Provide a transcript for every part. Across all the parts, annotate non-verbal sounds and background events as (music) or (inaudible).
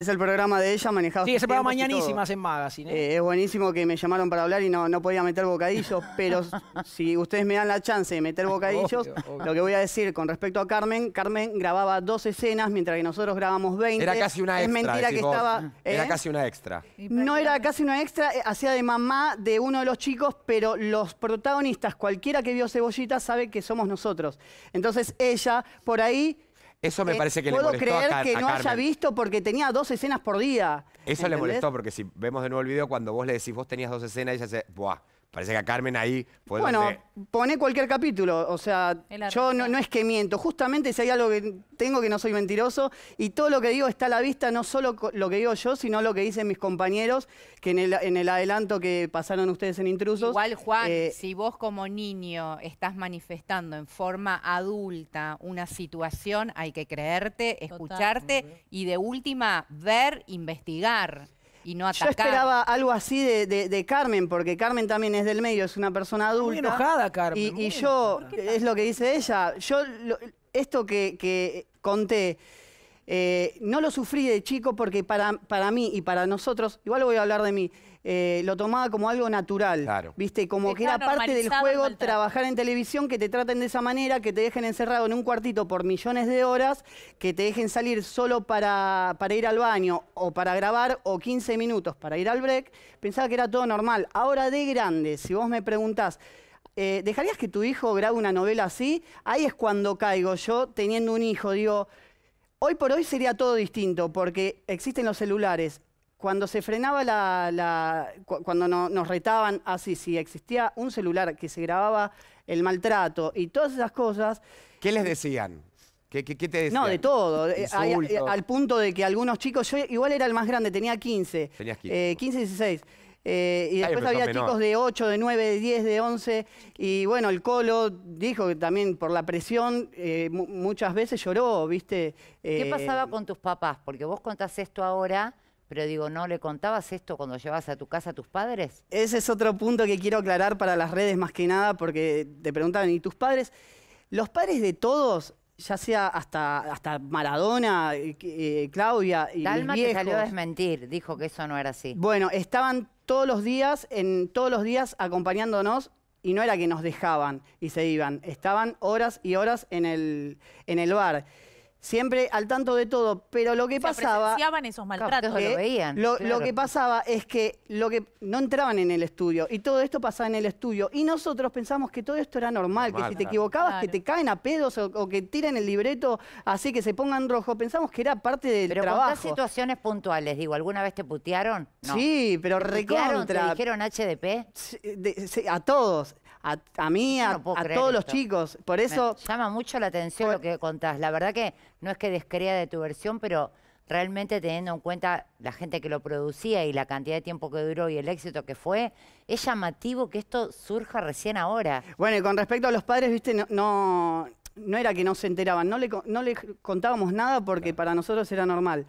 Es el programa de ella manejado. Sí, es programa mañanísimas en Magazine. ¿eh? ¿eh? es buenísimo que me llamaron para hablar y no, no podía meter bocadillos, pero (laughs) si ustedes me dan la chance de meter bocadillos, lo que voy a decir con respecto a Carmen, Carmen grababa dos escenas mientras que nosotros grabamos 20. ¿eh? Era casi una extra. Es eh, mentira que estaba. Era casi una extra. No era casi una extra, hacía de mamá de uno de los chicos, pero los protagonistas, cualquiera que vio Cebollita, sabe que somos nosotros. Entonces ella, por ahí eso me eh, parece que le molestó Puedo creer que no haya visto porque tenía dos escenas por día. Eso le molestó porque si vemos de nuevo el video, cuando vos le decís, vos tenías dos escenas, ella dice, ¡buah! Parece que a Carmen ahí fue Bueno, pone cualquier capítulo, o sea, yo no, es que miento, justamente si hay algo que tengo que no soy mentiroso y todo lo que digo está a la vista, no solo lo que digo yo, sino lo que dicen mis compañeros, que en el, en el adelanto que pasaron ustedes en Intrusos. Igual, Juan, eh, si vos como niño estás manifestando en forma adulta una situación, hay que creerte, escucharte y de última ver, investigar. Yo esperaba algo así de, Carmen, porque Carmen también es del medio, es una persona adulta. Muy enojada, Carmen. Y, yo, es lo que dice ella, yo esto que, que conté eh, no lo sufrí de chico porque para, para mí y para nosotros, igual voy a hablar de mí, eh, lo tomaba como algo natural. ¿Viste? Como que era parte del juego trabajar en televisión, que te traten de esa manera, que te dejen encerrado en un cuartito por millones de horas, que te dejen salir solo para, para ir al baño o para grabar o 15 minutos para ir al break. Pensaba que era todo normal. Ahora de grande, si vos me preguntás, eh, ¿dejarías que tu hijo grabe una novela así? Ahí es cuando caigo yo, teniendo un hijo, digo Hoy por hoy sería todo distinto, porque existen los celulares. Cuando se frenaba la. cuando nos retaban así, ah, si existía un celular que se grababa el maltrato y todas esas cosas. ¿Qué les decían? ¿Qué, te decían? No, de todo. Eh, al punto de que algunos chicos. Yo igual era el más grande, tenía 15. 15. 15, 16. Eh, y después había chicos de 8, de 9, de 10, de 11. Y bueno, el Colo dijo que también por la presión eh, muchas veces lloró, ¿viste? ¿Qué eh, pasaba con tus papás? Porque vos contás esto ahora. Pero digo, ¿no le contabas esto cuando llevas a tu casa a tus padres? Ese es otro punto que quiero aclarar para las redes más que nada, porque te preguntaban, ¿y tus padres? Los padres de todos ya sea hasta, hasta Maradona, Claudia y Dalma que salió a desmentir, dijo que eso no era así. Bueno, estaban todos los días, en, todos los días acompañándonos y no era que nos dejaban y se iban, estaban horas y horas en el, en el bar siempre al tanto de todo, pero lo que pasaba... esos maltratos. lo eh, veían. Lo, que pasaba es que, lo que no entraban en el estudio y todo esto pasaba en el estudio. Y nosotros pensamos que todo esto era normal, que si te equivocabas que te caen a pedos o, que tiren el libreto así que se pongan rojo. Pensamos que era parte del trabajo. Pero situaciones puntuales, digo, ¿alguna vez te putearon? Sí, pero ¿Te recontra. ¿Te dijeron HDP? a todos a, mí, a, todos los chicos. Por eso. llama mucho la atención lo que contás. La verdad que no es que descrea de tu versión, pero realmente teniendo en cuenta la gente que lo producía y la cantidad de tiempo que duró y el éxito que fue, es llamativo que esto surja recién ahora. Bueno, y con respecto a los padres, viste, no, no, no era que no se enteraban, no no le contábamos nada porque para nosotros era normal.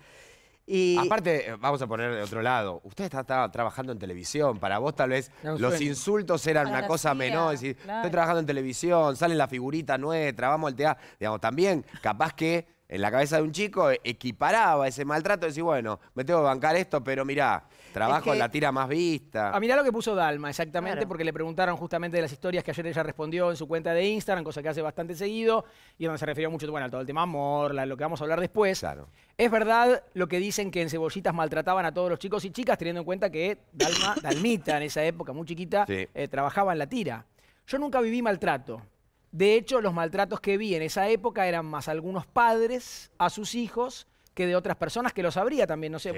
Y... Aparte, eh, vamos a poner de otro lado, usted está, trabajando en televisión, para vos tal vez los insultos eran una cosa menor, decir, estoy trabajando en televisión, sale la figurita nuestra, vamos al teatro, digamos, también capaz que en la cabeza de un chico equiparaba ese maltrato y decir, bueno, me tengo que bancar esto, pero mirá, trabajo en la tira más vista. A mirá lo que puso Dalma, exactamente, porque le preguntaron justamente de las historias que ayer ella respondió en su cuenta de Instagram, cosa que hace bastante seguido, y donde se refirió mucho bueno, al todo el tema amor, lo que vamos a hablar después. Claro. Es verdad lo que dicen que en Cebollitas maltrataban a todos los chicos y chicas, teniendo en cuenta que Dalma, (coughs) Dalmita en esa época, muy chiquita, eh, trabajaba en la tira. Yo nunca viví maltrato. De hecho, los maltratos que vi en esa época eran más algunos padres a sus hijos que de otras personas que lo sabría también, no sé.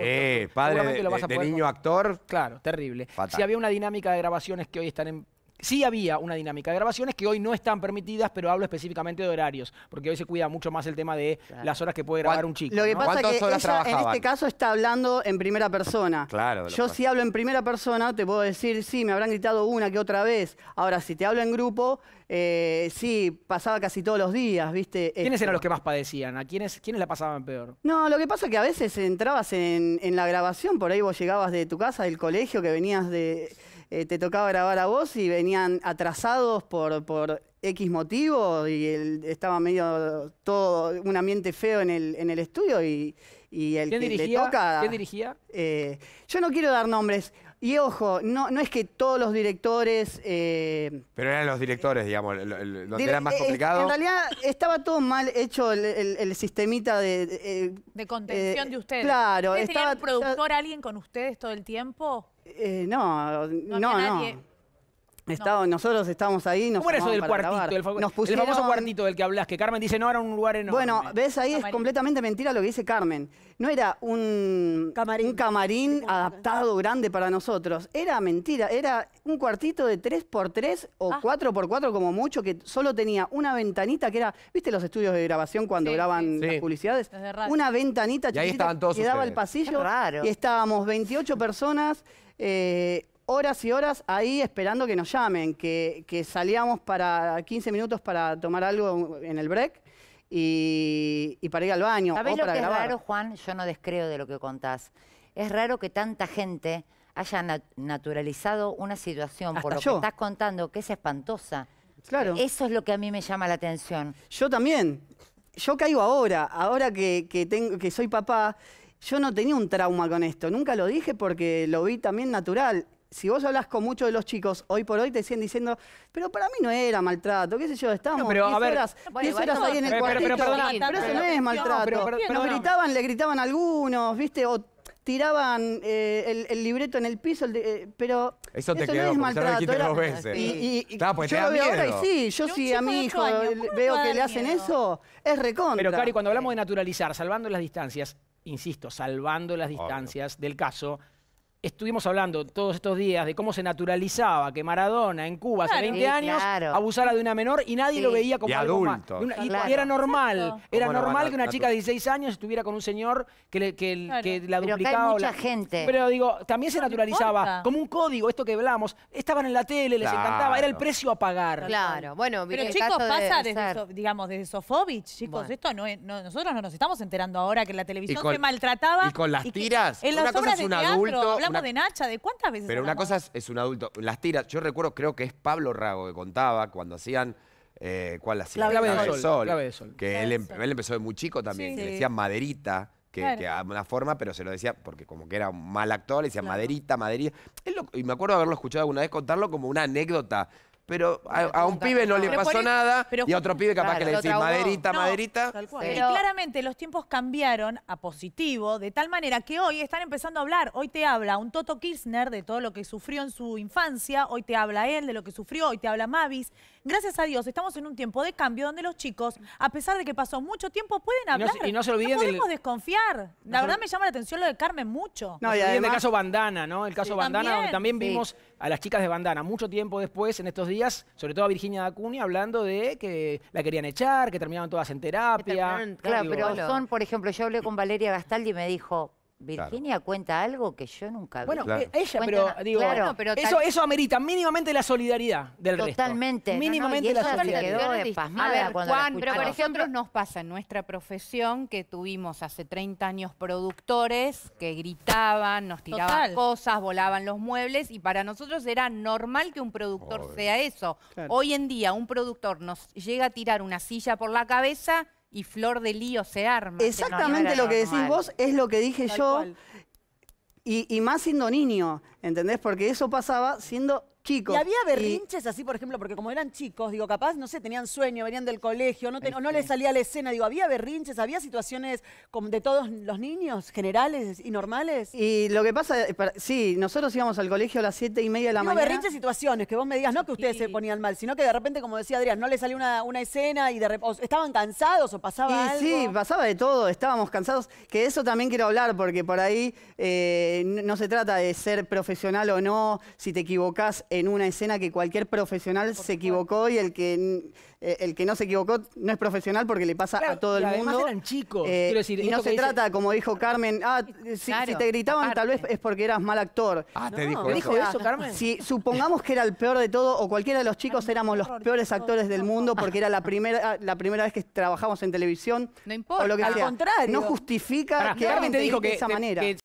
Sí, padre de, niño actor. Claro, terrible. Si había una dinámica de grabaciones que hoy están en sí había una dinámica de grabaciones que hoy no están permitidas, pero hablo específicamente de horarios, porque hoy se cuida mucho más el tema de las horas que puede grabar un chico. Lo que pasa es que en este caso está hablando en primera persona. Claro. Yo si hablo en primera persona te puedo decir, sí, me habrán gritado una que otra vez. Ahora, si te hablo en grupo, eh, sí, pasaba casi todos los días, ¿viste? ¿Quiénes eran los que más padecían? ¿A quiénes, la pasaban peor? No, lo que pasa es que a veces entrabas en la grabación, por ahí vos llegabas de tu casa, del colegio, que venías de eh, te tocaba grabar a vos y venían atrasados por, por X motivo y estaba medio todo un ambiente feo en el, en el estudio y, el que dirigía? toca... ¿Quién dirigía? Eh, yo no quiero dar nombres. Y ojo, no, no es que todos los directores... Eh, Pero eran los directores, digamos, el, era más complicado. En realidad estaba todo mal hecho el, sistemita de... de contención de ustedes. Claro. estaba, ¿Tenían productor, alguien con ustedes todo el tiempo? Eh, no, no, no. Nosotros estábamos ahí. Nos ¿Cómo eso del cuartito? El, famoso cuartito del que hablas, que Carmen dice no era un lugar enorme. Bueno, ves, ahí es completamente mentira lo que dice Carmen. No era un camarín, adaptado grande para nosotros. Era mentira. Era un cuartito de 3x3 o 4x4 ah. como mucho, que solo tenía una ventanita que era. ¿Viste los estudios de grabación cuando graban las publicidades? Una ventanita chiquita que daba el pasillo. Y estábamos 28 personas. Eh, horas y horas ahí esperando que nos llamen, que, salíamos para 15 minutos para tomar algo en el break y, para ir al baño. ¿Sabés lo que es raro, Juan? Yo no descreo de lo que contás. Es raro que tanta gente haya naturalizado una situación por lo que estás contando que es espantosa. Claro. Eso es lo que a mí me llama la atención. Yo también. Yo caigo ahora, ahora que soy papá, yo no tenía un trauma con esto, nunca lo dije porque lo vi también natural. Si vos hablas con muchos de los chicos, hoy por hoy te siguen diciendo, pero para mí no era maltrato, qué sé yo, estábamos no, pero, horas, bueno, ahí en el cuartito, pero, eso no es maltrato. Nos gritaban, le gritaban algunos, ¿viste? O tiraban eh, el, libreto en el piso, eh, pero eso, te no es maltrato. Era, dos veces. Y, y, yo lo veo ahora y sí, yo sí si a mi hijo veo que le hacen eso, es recontra. Pero Cari, cuando hablamos de naturalizar, salvando las distancias, insisto, salvando las distancias del caso, estuvimos hablando todos estos días de cómo se naturalizaba que Maradona en Cuba hace 20 años abusara de una menor y nadie lo veía como adulto. y, era normal, era normal que una chica de 16 años estuviera con un señor que, la duplicaba. Pero mucha gente. Pero digo, también se naturalizaba como un código, esto que hablamos, estaban en la tele, les encantaba, era el precio a pagar. Claro, bueno, Pero chicos, pasa de desde, so, Sofovich, chicos, esto no, nosotros no nos estamos enterando ahora que la televisión maltrataba. Y con las tiras, una cosa es un adulto, una... de Nacha, ¿de cuántas veces? Pero una cosa es, un adulto. Las tiras, yo recuerdo, creo que es Pablo Rago que contaba cuando hacían. Eh, ¿Cuál hacía? Clave, de, sol, Que em, él, empezó de muy chico también, le decían maderita. Que, a una forma, pero se lo decía, porque como que era un mal actor, le decía maderita, maderita. y me acuerdo haberlo escuchado alguna vez contarlo como una anécdota pero a, un pibe no le pasó e- nada y a otro pibe capaz que le maderita, maderita. Y claramente los tiempos cambiaron a positivo, de tal manera que hoy están empezando a hablar. Hoy te habla un Toto Kirchner de todo lo que sufrió en su infancia, hoy te habla él de lo que sufrió, hoy te habla Mavis. Gracias a Dios, estamos en un tiempo de cambio donde los chicos, a pesar de que pasó mucho tiempo, pueden hablar. y no se olviden no podemos desconfiar. La verdad me llama la atención lo de Carmen mucho. No, y el caso Bandana, ¿no? El caso Bandana, donde también vimos a las chicas de Bandana mucho tiempo después, en estos días, sobre todo a Virginia Dacuni, hablando de que la querían echar, que terminaban todas en terapia. Claro, claro, pero son, por ejemplo, yo hablé con Valeria Gastaldi y me dijo, Virginia cuenta algo que yo nunca vi. Bueno, e-, ella, pero digo, eso, eso amerita mínimamente la solidaridad del resto. Totalmente. Mínimamente la solidaridad. Quedó a Juan, pero por ejemplo nos pasa en nuestra profesión que tuvimos hace 30 años productores que gritaban, nos tiraban cosas, volaban los muebles y para nosotros era normal que un productor sea eso. Hoy en día un productor nos llega a tirar una silla por la cabeza y flor de lío se arma. Exactamente lo que decís vos es lo que dije yo. Y, y, más siendo niño, ¿entendés? Porque eso pasaba siendo chicos. Y había eh, berrinches así, por ejemplo, porque como eran chicos, digo, capaz, no sé, tenían sueño, venían del colegio, no, les este. salía la escena, digo, había berrinches, había situaciones como de todos los niños, generales y normales. Y lo que pasa, eh, sí, nosotros íbamos al colegio a las siete y media de la mañana. No, berrinches situaciones, que vos me digas, no que ustedes se ponían mal, sino que de repente, como decía Adrián, no les salió una, escena y de estaban cansados o pasaba algo. Sí, pasaba de todo, estábamos cansados, que de eso también quiero hablar, porque por ahí eh, no se trata de ser profesional o no, si te equivocás en una escena que cualquier profesional se equivocó y el que, eh, el que no se equivocó no es profesional porque le pasa a todo el mundo. mundo. eran chicos. Eh, y no se trata, como dijo Carmen, ah, si, te gritaban tal vez es porque eras mal actor. Ah, te dijo, eso. Carmen. Si supongamos que era el peor de todo o cualquiera de los chicos éramos los peores actores del mundo porque era la primera, ah, la primera vez que trabajamos en televisión. No importa, al contrario. No justifica que Carmen te dijo que, de esa manera.